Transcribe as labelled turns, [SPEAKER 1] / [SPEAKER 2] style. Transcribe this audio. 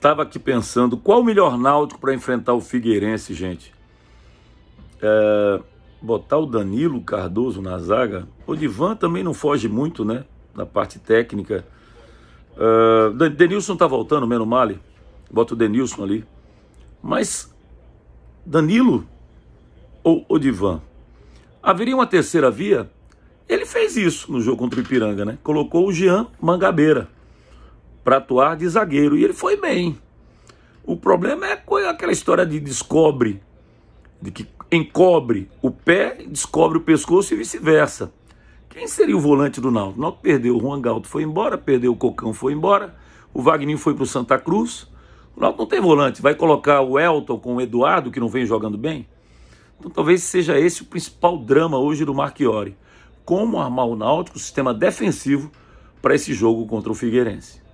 [SPEAKER 1] Estava aqui pensando, qual o melhor náutico para enfrentar o Figueirense, gente? É, botar o Danilo Cardoso na zaga. O Divan também não foge muito, né? Na parte técnica. É, Denilson tá voltando, menos male. Bota o Denilson ali. Mas Danilo ou o Divan. Haveria uma terceira via? Ele fez isso no jogo contra o Ipiranga, né? Colocou o Jean Mangabeira para atuar de zagueiro. E ele foi bem. O problema é aquela história de descobre, de que encobre o pé, descobre o pescoço e vice-versa. Quem seria o volante do Náutico? O Náutico perdeu o Juan Galto, foi embora, perdeu o Cocão, foi embora, o Wagner foi para o Santa Cruz. O Náutico não tem volante, vai colocar o Elton com o Eduardo, que não vem jogando bem? Então talvez seja esse o principal drama hoje do Marchiori. Como armar o Náutico, o sistema defensivo, para esse jogo contra o Figueirense.